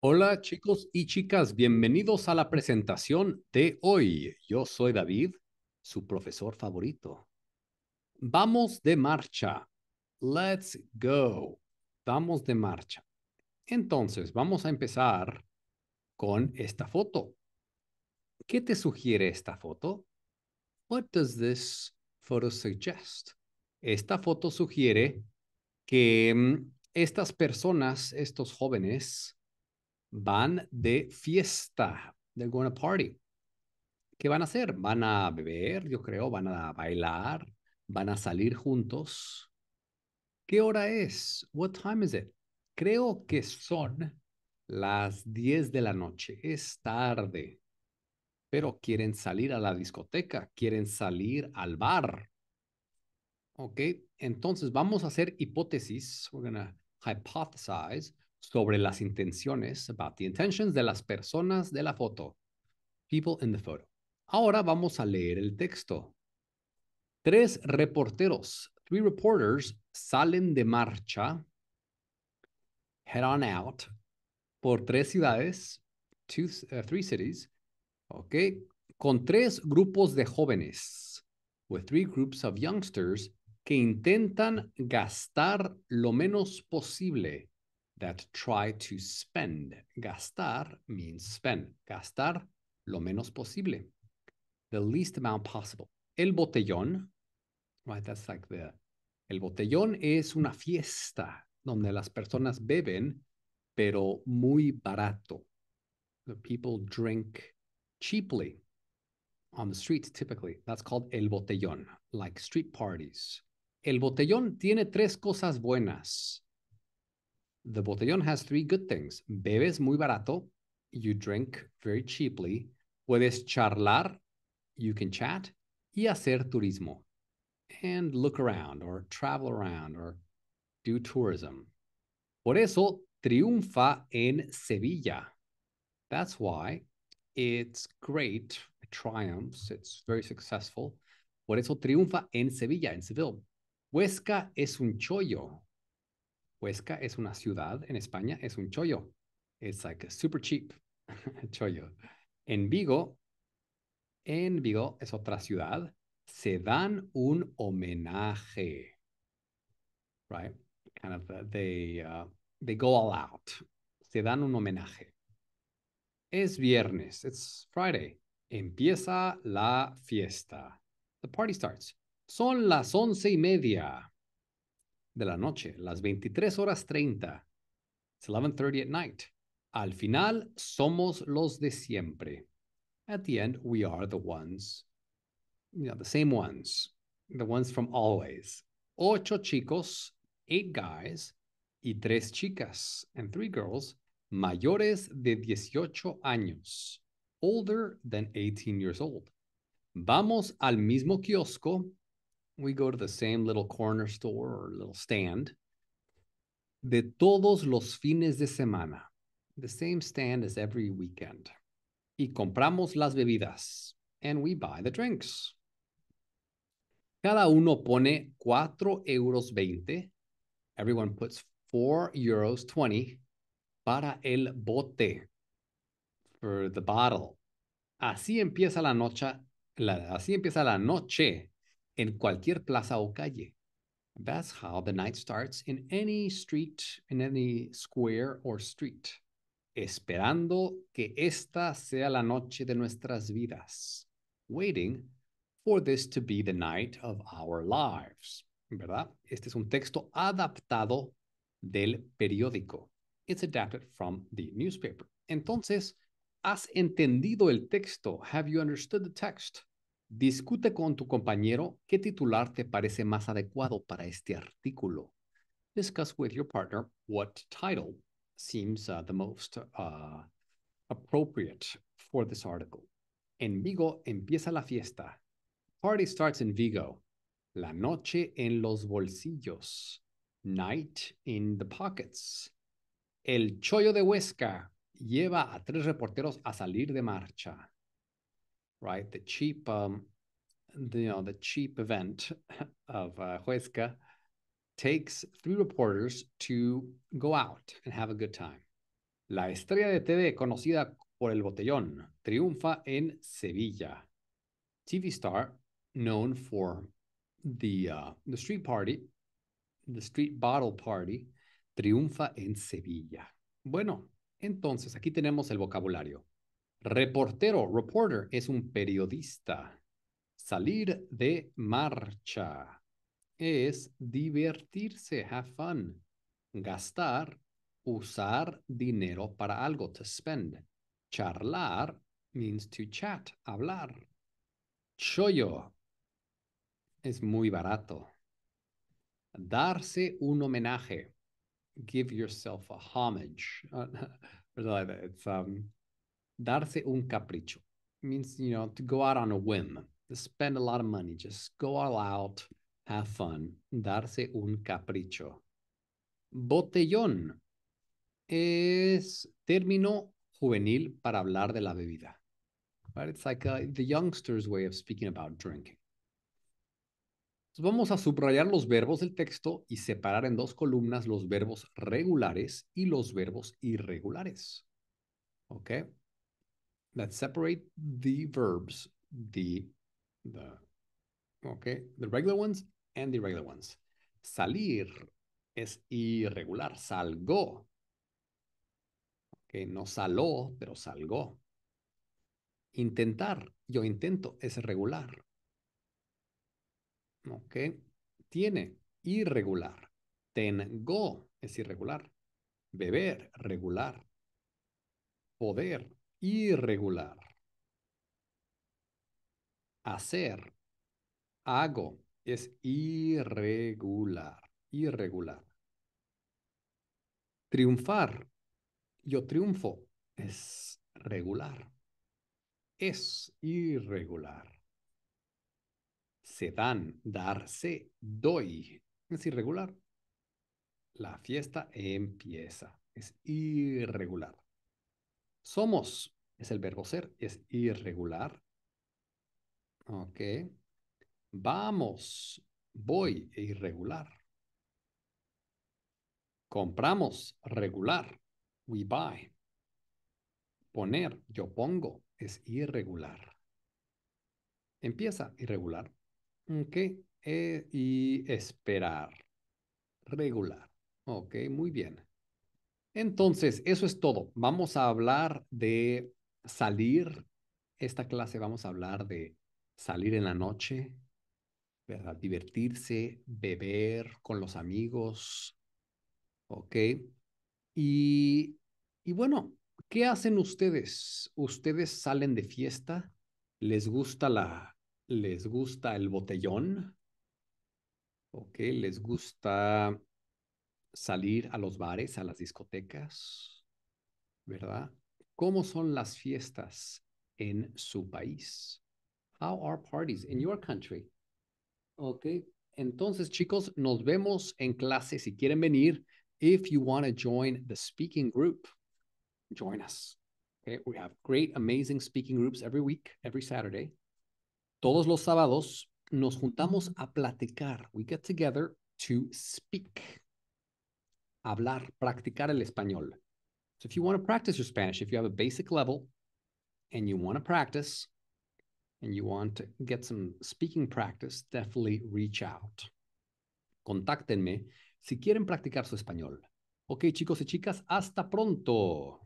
Hola chicos y chicas, bienvenidos a la presentación de hoy. Yo soy David, su profesor favorito. Vamos de marcha. Let's go. Vamos de marcha. Entonces, vamos a empezar con esta foto. ¿Qué te sugiere esta foto? What does this photo suggest? Esta foto sugiere que mm, estas personas, estos jóvenes, van de fiesta. They're going to party. ¿Qué van a hacer? Van a beber, yo creo, van a bailar, van a salir juntos. ¿Qué hora es? What time is it? Creo que son las 10 de la noche. Es tarde. Pero quieren salir a la discoteca, quieren salir al bar. Ok, entonces vamos a hacer hipótesis. We're going to hypothesize sobre las intenciones, about the intentions de las personas de la foto. People in the photo. Ahora vamos a leer el texto. Tres reporteros, three reporters, salen de marcha, head on out, por tres ciudades, two, uh, three cities, ok, con tres grupos de jóvenes, with three groups of youngsters, que intentan gastar lo menos posible that try to spend. Gastar means spend. Gastar lo menos posible. The least amount possible. El botellón, right? That's like the. El botellón es una fiesta donde las personas beben, pero muy barato. The people drink cheaply on the streets typically. That's called el botellón, like street parties. El botellón tiene tres cosas buenas. The Botellón has three good things. Bebes muy barato, you drink very cheaply. Puedes charlar, you can chat. Y hacer turismo, and look around or travel around or do tourism. Por eso triunfa en Sevilla. That's why it's great, it triumphs, it's very successful. Por eso triunfa en Sevilla, En Seville. Huesca es un chollo. Huesca es una ciudad en España, es un chollo. It's like super cheap, chollo. En Vigo, en Vigo es otra ciudad, se dan un homenaje. Right? Kind of, they, uh, they go all out. Se dan un homenaje. Es viernes, it's Friday. Empieza la fiesta. The party starts. Son las once y media de la noche, las 23 horas 30. It's 11:30 at night. Al final somos los de siempre. At the end, we are the ones, you know, the same ones, the ones from always. Ocho chicos, eight guys, y tres chicas, and three girls, mayores de 18 años, older than 18 years old. Vamos al mismo kiosco we go to the same little corner store or little stand de todos los fines de semana. The same stand as every weekend. Y compramos las bebidas. And we buy the drinks. Cada uno pone 4 euros 20. Everyone puts 4 euros 20 para el bote. For the bottle. Así empieza la noche. así empieza la noche en cualquier plaza o calle. That's how the night starts in any street, in any square or street. Esperando que esta sea la noche de nuestras vidas. Waiting for this to be the night of our lives. ¿Verdad? Este es un texto adaptado del periódico. It's adapted from the newspaper. Entonces, ¿has entendido el texto? Have you understood the text? Discute con tu compañero qué titular te parece más adecuado para este artículo. Discuss with your partner what title seems uh, the most uh, appropriate for this article. En Vigo empieza la fiesta. Party starts in Vigo. La noche en los bolsillos. Night in the pockets. El chollo de Huesca lleva a tres reporteros a salir de marcha right? The cheap, um, the, you know, the cheap event of uh, Huesca takes three reporters to go out and have a good time. La estrella de TV, conocida por el botellón, triunfa en Sevilla. TV star, known for the uh, the street party, the street bottle party, triunfa en Sevilla. Bueno, entonces aquí tenemos el vocabulario. Reportero, reporter, es un periodista. Salir de marcha es divertirse, have fun. Gastar, usar dinero para algo, to spend. Charlar means to chat, hablar. Chollo es muy barato. Darse un homenaje. Give yourself a homage. it's um, darse un capricho means, you know, to go out on a whim, to spend a lot of money, just go all out, have fun, darse un capricho. Botellón es término juvenil para hablar de la bebida. It's like uh, the youngster's way of speaking about drinking. Entonces vamos a subrayar los verbos del texto y separar en dos columnas los verbos regulares y los verbos irregulares. ¿Okay? that separate the verbs, the, regular ones and the regular ones. Salir es irregular, salgo. no saló, pero salgo. Intentar, yo intento, es regular. Ok, tiene, irregular. Tengo, es irregular. Beber, regular. Poder, irregular. Hacer, hago, es irregular, irregular. Triunfar, yo triunfo, es regular, es irregular. Se dan, darse, doy, es irregular. La fiesta empieza, es irregular. Somos es el verbo ser, es irregular. Ok. Vamos, voy, e irregular. Compramos, regular. We buy. Poner, yo pongo, es irregular. Empieza irregular. Ok. Eh, y esperar. Regular. Ok, muy bien. Entonces, eso es todo. Vamos a hablar de salir. Esta clase vamos a hablar de salir en la noche, ¿verdad? divertirse, beber con los amigos. ¿Ok? Y, y bueno, ¿qué hacen ustedes? ¿Ustedes salen de fiesta? ¿Les gusta la... ¿Les gusta el botellón? ¿Ok? ¿Les gusta salir a los bares, a las discotecas, ¿verdad? ¿Cómo son las fiestas en su país? How are parties in your country? Ok, entonces chicos, nos vemos en clase si quieren venir. If you want to join the speaking group, join us. Okay, we have great, amazing speaking groups every week, every Saturday. Todos los sábados nos juntamos a platicar. We get together to speak. hablar, practicar el español. So if you want to practice your Spanish, if you have a basic level and you want to practice and you want to get some speaking practice, definitely reach out. Contáctenme si quieren practicar su español. Ok, chicos y chicas, hasta pronto.